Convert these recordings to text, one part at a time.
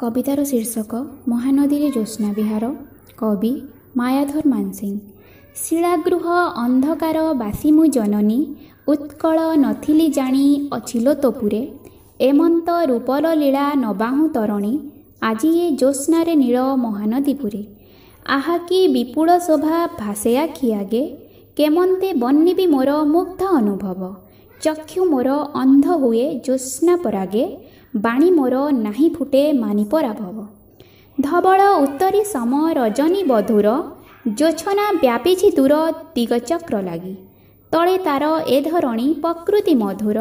କବିତାର ଶୀର୍ଷକ ମହାନଦୀରେ ଜ୍ୟୋତ୍ସ୍ନା ବିହାର କବି ମାୟାଧର ମାନସିଂ ଶିଳାଗୃହ ଅନ୍ଧକାର ବାସୀ ମୁଁ ଜନନୀ ଉତ୍କଳ ନଥିଲି ଜାଣି ଅଛିଲ ତୋପୁରେ ଏମନ୍ତ ରୂପର ଲୀଳା ନବାହୁଁ ତରଣୀ ଆଜି ଏ ଜ୍ୟୋତ୍ସ୍ନାରେ ନୀଳ ମହାନଦୀପୁରେ ଆହାକି ବିପୁଳ ଶୋଭା ଭାସେୟା ଖିଆଗେ କେମନ୍ତେ ବନିବି ମୋର ମୁଗ୍ଧ ଅନୁଭବ ଚକ୍ଷୁ ମୋର ଅନ୍ଧ ହୁଏ ଜ୍ୟୋତ୍ସ୍ନା ପରାଗେ ବାଣୀ ମୋର ନାହିଁ ଫୁଟେ ମାନି ପରା ଭବ ଧବଳ ଉତ୍ତରୀ ସମ ରଜନୀ ବଧୂର ଯୋଛନା ବ୍ୟାପିଛି ଦୂର ଦିଗଚକ୍ର ଲାଗି ତଳେ ତାର ଏ ଧରଣୀ ପ୍ରକୃତି ମଧୁର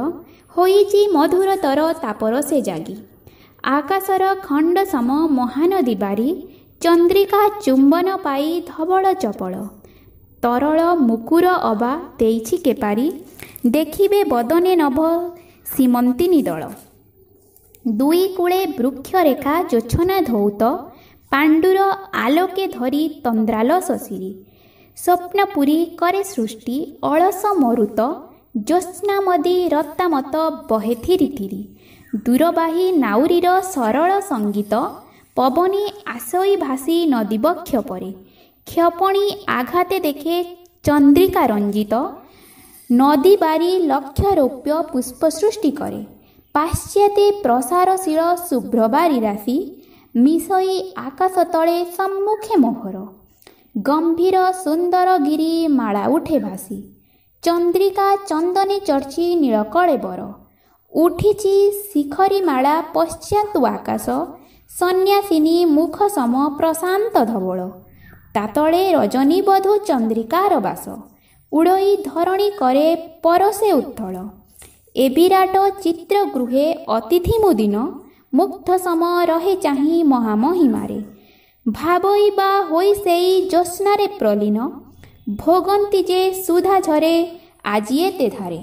ହୋଇଛି ମଧୁର ତର ତାପର ସେ ଜାଗି ଆକାଶର ଖଣ୍ଡ ସମ ମହାନ ବାରି ଚନ୍ଦ୍ରିକା ଚୁମ୍ବନ ପାଇ ଧବଳ ଚପଳ ତରଳ ମୁକୁର ଅବା ଦେଇଛି କେପାରି ଦେଖିବେ ବଦନେ ନଭ ସିମନ୍ତିନୀ ଦଳ ଦୁଇ କୂଳେ ବୃକ୍ଷରେଖା ଯୋଛନା ଧୌତ ପାଣ୍ଡୁର ଆଲୋକେ ଧରି ତନ୍ଦ୍ରାଲ ଶସିରି ସ୍ୱପ୍ନପୁରୀ କରେ ସୃଷ୍ଟି ଅଳସ ମରୁତ ଜ୍ୟୋତ୍ନାମଦୀ ରତାମତ ବହେଥିରିଥିରି ଦୂରବାହୀ ନାଉରୀର ସରଳ ସଙ୍ଗୀତ ପବନୀ ଆସୋଇ ଭାସି ନଦୀବ କ୍ଷପରେ କ୍ଷପଣି ଆଘାତେ ଦେଖେ ଚନ୍ଦ୍ରିକା ରଞ୍ଜିତ ନଦୀ ବାରି ଲକ୍ଷ୍ୟ ରୌପ୍ୟ ପୁଷ୍ପ ସୃଷ୍ଟି କରେ ପାଶ୍ଚାତ୍ୟ ପ୍ରସାରଶୀଳ ଶୁଭ୍ରବାରୀ ରାଶି ମିଶଇ ଆକାଶ ତଳେ ସମ୍ମୁଖେ ମୋହର ଗମ୍ଭୀର ସୁନ୍ଦର ଗିରି ମାଳା ଉଠେ ଭାସି ଚନ୍ଦ୍ରିକା ଚନ୍ଦନୀ ଚର୍ଚ୍ଚି ନୀଳକଳେ ବର ଉଠିଛି ଶିଖରୀ ମାଳା ପଶ୍ଚାତୁ ଆକାଶ ସନ୍ନ୍ୟାସିନୀ ମୁଖ ସମ ପ୍ରଶାନ୍ତ ଧବଳ ତା ତଳେ ରଜନୀ ବଧୁ ଚନ୍ଦ୍ରିକାର ବାସ ଉଡ଼ଇ ଧରଣୀ କରେ ପରସେ ଉତ୍ଥଳ ଏ ବିରାଟ ଚିତ୍ର ଗୃହେ ଅତିଥି ମୁଦିନ ମୁଗ୍ଧ ସମ ରହେ ଚାହିଁ ମହାମହିମାରେ ଭାବୋଇବା ହୋଇ ସେଇ ଜ୍ୟୋତ୍ନାରେ ପ୍ରଲୀନ ଭୋଗନ୍ତି ଯେ ସୁଧା ଝରେ ଆଜି ଏତେ ଧାରେ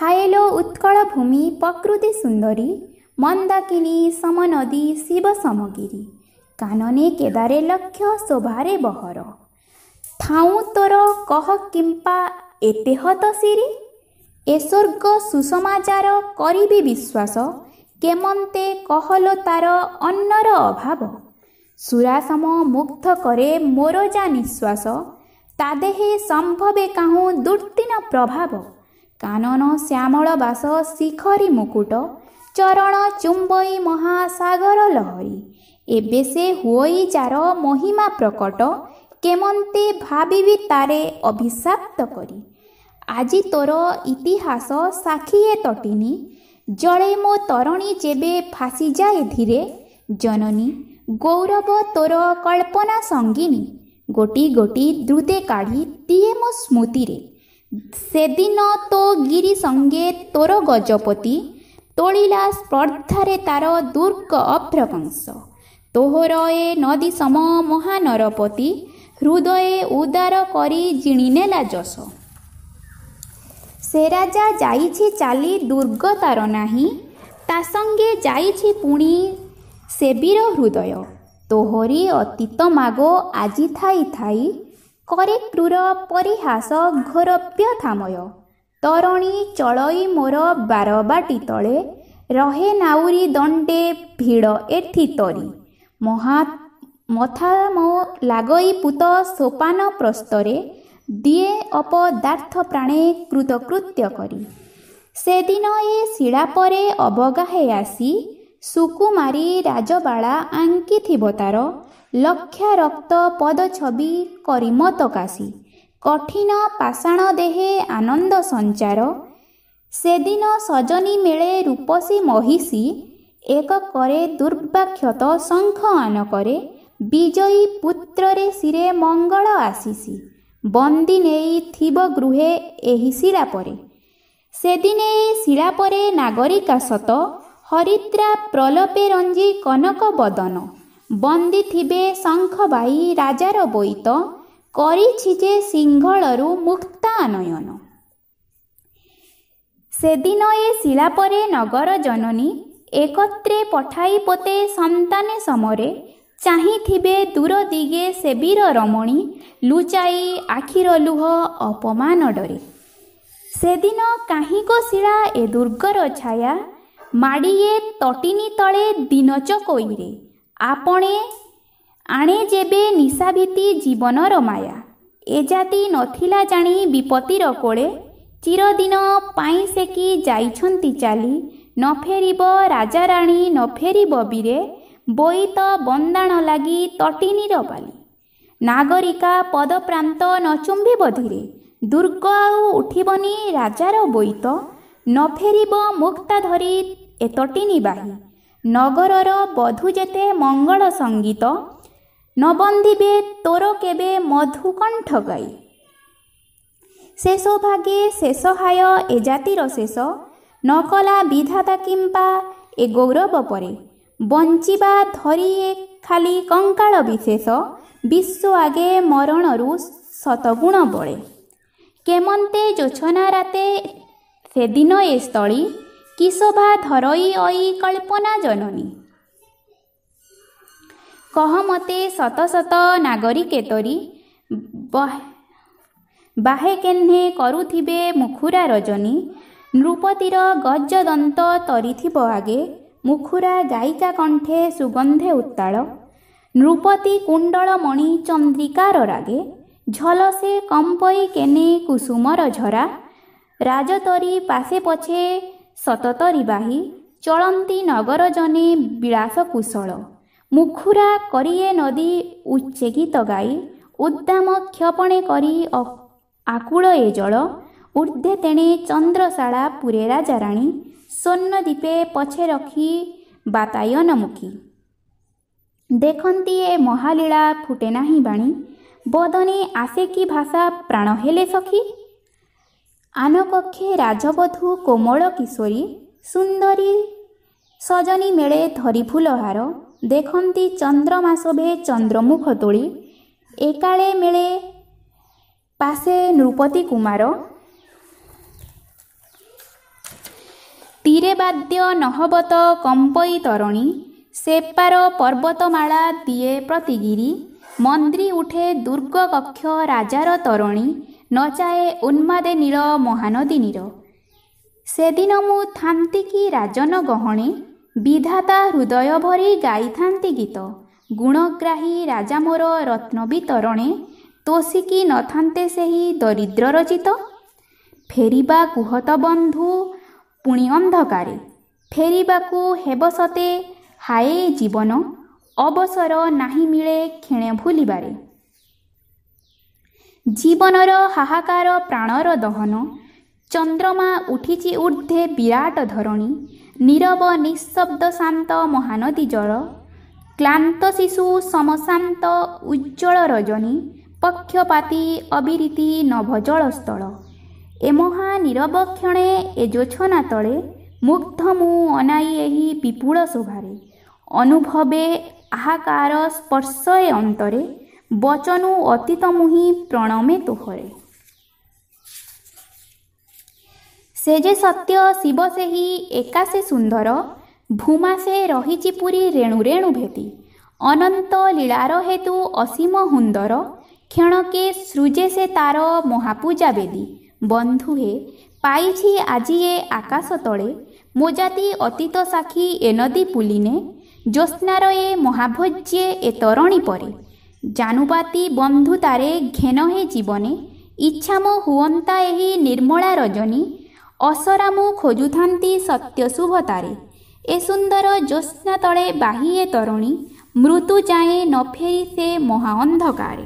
ହାଏଲୋ ଉତ୍କଳ ଭୂମି ପ୍ରକୃତି ସୁନ୍ଦରୀ ମନ୍ଦାକିନୀ ସମ ନଦୀ ଶିବ ସମଗିରି କାନନେ କେଦାରେ ଲକ୍ଷ୍ୟ ଶୋଭାରେ ବହର ଥାଉଁ ତୋର କହ କିମ୍ପା ଏତେ ହତ ସିରି এ স্বৰ্গ সুসমাচাৰ কৰিবি বিশ্বাস কেমন্তে কহল তাৰ অন্নৰ অভাৱ সুৰাসম মুগ্ধ কৰে মোৰ যা নিশ্বাস তাদেহে সম্ভৱে কাহো দুৰ্দিন প্ৰভাৱ কানন শ্যামল বাস শিখৰী মুকুট চৰণ চুম্বই মহাসাগৰ লহৰী এবে সে হুই যাৰ মহিমা প্ৰকট কেমন্তে ভাবিবি তাৰে অভিশাপ্ত কৰি ଆଜି ତୋର ଇତିହାସ ସାକ୍ଷୀଏ ତଟିନି ଜଳେ ମୋ ତରଣୀ ଯେବେ ଫାଶିଯାଏ ଧୀରେ ଜନନୀ ଗୌରବ ତୋର କଳ୍ପନା ସଙ୍ଗିନୀ ଗୋଟି ଗୋଟି ଦ୍ରୁତେ କାଢ଼ି ଦିଏ ମୋ ସ୍ମୃତିରେ ସେଦିନ ତୋ ଗିରି ସଙ୍ଗେ ତୋର ଗଜପତି ତୋଳିଲା ସ୍ପର୍ଦ୍ଧାରେ ତାର ଦୁର୍ଗ ଅଭ୍ରବଂଶ ତୋହର ଏ ନଦୀ ସମ ମହାନରପତି ହୃଦୟ ଉଦାର କରି ଜିଣିନେଲା ଯଶ ସେ ରାଜା ଯାଇଛି ଚାଲି ଦୁର୍ଗ ତାର ନାହିଁ ତା ସଙ୍ଗେ ଯାଇଛି ପୁଣି ସେବିର ହୃଦୟ ତୋହରି ଅତୀତ ମାଗ ଆଜି ଥାଇ ଥାଇ କରେ କ୍ରୁର ପରିହାସ ଘରପ୍ୟ ଥାମୟ ତରଣୀ ଚଳଇ ମୋର ବାରବାଟି ତଳେ ରହେ ନାଉରି ଦଣ୍ଡେ ଭିଡ଼ ଏଠି ତରି ମହା ମଥା ମୋ ଲାଗଇ ପୁତ ସୋପାନ ପ୍ରସ୍ତରେ দিয়ে অপদার্থ প্রাণে কৃতকৃত্য করি সেদিন এ শিলা পরে অবগাহে আসি সুকুমারী রাজবাড়া আঙ্কিথিব তার লক্ষারক্ত পদছবি করিমত কাশী কঠিন পাষাণ দেহে আনন্দ সঞ্চার সেদিন সজনী মেলে রূপসী মহিষী এক করে দুর্বাক্ষত শঙ্খ আন করে বিজয়ী পুত্রে শিরে মঙ্গল আশিসি ବନ୍ଦୀ ନେଇ ଥିବ ଗୃହେ ଏହି ଶିଳା ପରେ ସେଦିନେ ଶିଳା ପରେ ନାଗରିକା ସତ ହରିଦ୍ରା ପ୍ରଲପେ ରଞ୍ଜି କନକ ବଦନ ବନ୍ଦୀ ଥିବେ ଶଙ୍ଖବାଇ ରାଜାର ବୋଇତ କରିଛି ଯେ ସିଂହଳରୁ ମୁକ୍ତା ଆନୟନ ସେଦିନ ଏ ଶିଳା ପରେ ନଗର ଜନନୀ একত্রে পঠাই পোতে সন্তানে সমরে ଚାହିଁଥିବେ ଦୂର ଦିଗେ ସେବୀର ରମଣୀ ଲୁଚାଇ ଆଖିର ଲୁହ ଅପମାନ ଡରେ ସେଦିନ କାହିଁକ ଶିଳା ଏ ଦୁର୍ଗର ଛାୟା ମାଡ଼ିଏ ତଟିନି ତଳେ ଦିନଚ କୋଇରେ ଆପଣେ ଆଣେ ଯେବେ ନିଶାଭିତ୍ତି ଜୀବନର ମାୟା ଏ ଜାତି ନଥିଲା ଜାଣି ବିପତ୍ତିର କୋଳେ ଚିରଦିନ ପାଇଁ ସେକି ଯାଇଛନ୍ତି ଚାଲି ନ ଫେରିବ ରାଜାରାଣୀ ନ ଫେରିବ ବୀରେ ବୋଇତ ବନ୍ଦାଣ ଲାଗି ତଟିନୀର ବାଲି ନାଗରିକା ପଦପ୍ରାନ୍ତ ନଚୁମ୍ବି ବଧିରେ ଦୁର୍ଗ ଆଉ ଉଠିବନି ରାଜାର ବୋଇତ ନ ଫେରିବ ମୁକ୍ତା ଧରି ଏ ତଟିନୀ ବାହି ନଗରର ବଧୁ ଯେତେ ମଙ୍ଗଳ ସଙ୍ଗୀତ ନ ବନ୍ଧିବେ ତୋର କେବେ ମଧୁକଣ୍ଠ ଗାଇ ଶେଷ ଭାଗେ ଶେଷ ହାୟ ଏ ଜାତିର ଶେଷ ନ କଲା ବିଧାତା କିମ୍ବା ଏ ଗୌରବ ପରେ ବଞ୍ଚିବା ଧରି ଖାଲି କଙ୍କାଳ ବିଶେଷ ବିଶ୍ୱ ଆଗେ ମରଣରୁ ଶତଗୁଣ ବଳେ କେମନ୍ତେ ଯୋଛନା ରାତେ ସେଦିନ ଏ ସ୍ଥଳୀ କିଶୋଭା ଧରଇ ଅଇ କଳ୍ପନା ଜନନୀ କହ ମୋତେ ସତ ସତ ନାଗରିକେତରି ବାହେ କେହ୍ନେ କରୁଥିବେ ମୁଖୁରା ରଜନୀ ନୃପତିର ଗଜଦନ୍ତ ତରିଥିବ ଆଗେ ମୁଖୁରା ଗାୟିକା କଣ୍ଠେ ସୁଗନ୍ଧେ ଉତ୍ତାଳ ନୃପତି କୁଣ୍ଡଳ ମଣି ଚନ୍ଦ୍ରିକାର ରାଗେ ଝଲସେ କମ୍ପଇ କେନେ କୁସୁମର ଝରା ରାଜତରି ପାଶେ ପଛେ ସତତରି ବାହି ଚଳନ୍ତି ନଗର ଜନେ ବିଳାସ କୁଶଳ ମୁଖୁରା କରିଏ ନଦୀ ଉଚ୍ଚେକିତ ଗାଇ ଉଦ୍ଦାମ କ୍ଷପଣେ କରି ଆକୁଳ ଏ ଜଳ ଉର୍ଦ୍ଧେ ତେଣେ ଚନ୍ଦ୍ରଶାଳା ପୁରେ ରାଜାରାଣୀ ସ୍ୱର୍ଣ୍ଣଦୀପେ ପଛେ ରଖି ବାତାୟନମୁଖୀ ଦେଖନ୍ତି ଏ ମହାଲୀଳା ଫୁଟେ ନାହିଁ ବାଣୀ ବଦନେ ଆସେ କି ଭାଷା ପ୍ରାଣ ହେଲେ ସଖୀ ଆନକକ୍ଷେ ରାଜବଧୁ କୋମଳ କିଶୋରୀ ସୁନ୍ଦରୀ ସଜନୀ ମେଳେ ଧରି ଫୁଲହାର ଦେଖନ୍ତି ଚନ୍ଦ୍ରମାସ ଭେ ଚନ୍ଦ୍ରମୁଖ ତୋଳି ଏକାଳେ ମେଳେ ପାସେ ନୃପତି କୁମାର ଧୀରେ ବାଦ୍ୟ ନହବତ କମ୍ପଇ ତରଣୀ ସେପାର ପର୍ବତମାଳା ଦିଏ ପ୍ରତିଗିରି ମନ୍ଦ୍ରି ଉଠେ ଦୁର୍ଗ କକ୍ଷ ରାଜାର ତରଣୀ ନଚାଏ ଉନ୍ମାଦେ ନୀଳ ମହାନଦୀନୀର ସେଦିନ ମୁଁ ଥାନ୍ତି କି ରାଜନ ଗହଣେ ବିଧାତା ହୃଦୟ ଭରି ଗାଇଥାନ୍ତି ଗୀତ ଗୁଣଗ୍ରାହୀ ରାଜା ମୋର ରତ୍ନ ବିତରଣେ ତୋଷିକି ନଥାନ୍ତେ ସେହି ଦରିଦ୍ର ରଚିତ ଫେରିବା କୁହତ ବନ୍ଧୁ ପୁଣି ଅନ୍ଧକାରେ ଫେରିବାକୁ ହେବ ସତେ ହାଏ ଜୀବନ ଅବସର ନାହିଁ ମିଳେ କ୍ଷଣେ ଭୁଲିବାରେ ଜୀବନର ହାହାକାର ପ୍ରାଣର ଦହନ ଚନ୍ଦ୍ରମା ଉଠିଛି ଉର୍ଦ୍ଧ୍ୱେ ବିରାଟ ଧରଣୀ ନିରବ ନିଶବ୍ଦ ଶାନ୍ତ ମହାନଦୀ ଜଳ କ୍ଳାନ୍ତ ଶିଶୁ ସମଶାନ୍ତ ଉଜ୍ଜଳ ରଜନୀ ପକ୍ଷପାତି ଅବିରୀତି ନଭ ଜଳସ୍ଥଳ ଏ ମହା ନିରବକ୍ଷଣେ ଏ ଯୋଛନା ତଳେ ମୁଗ୍ଧ ମୁଁ ଅନାଇ ଏହି ବିପୁଳ ଶୋଭାରେ ଅନୁଭବେ ଆହାକାର ସ୍ପର୍ଶ ଏ ଅନ୍ତରେ ବଚନୁ ଅତୀତ ମୁହିଁ ପ୍ରଣମେ ତୋହରେ ସେ ଯେ ସତ୍ୟ ଶିବ ସେହି ଏକାଶେ ସୁନ୍ଦର ଭୂମା ସେ ରହିଛି ପୁରୀ ରେଣୁ ରେଣୁ ଭେଦି ଅନନ୍ତ ଲୀଳାର ହେତୁ ଅସୀମ ହୁନ୍ଦର କ୍ଷଣକେ ସୃଜେ ସେ ତାର ମହାପୂଜା ବେଦୀ ବନ୍ଧୁହେ ପାଇଛି ଆଜି ଏ ଆକାଶ ତଳେ ମୋ ଜାତି ଅତୀତ ସାକ୍ଷୀ ଏ ନଦୀ ପୁଲିନେ ଜ୍ୟୋତ୍ସ୍ନାର ଏ ମହାଭୋଜ୍ୟେ ଏ ତରଣୀ ପରେ ଜାନୁପାତି ବନ୍ଧୁ ତାରେ ଘେନ ହେ ଜୀବନେ ଇଚ୍ଛା ମୋ ହୁଅନ୍ତା ଏହି ନିର୍ମଳା ରଜନୀ ଅସରା ମୁଁ ଖୋଜୁଥାନ୍ତି ସତ୍ୟଶୁଭତାରେ ଏ ସୁନ୍ଦର ଜ୍ୟୋତ୍ସ୍ନା ତଳେ ବାହି ଏ ତରୁଣୀ ମୃତ୍ୟୁ ଯାଏଁ ନ ଫେରି ସେ ମହା ଅନ୍ଧକାରେ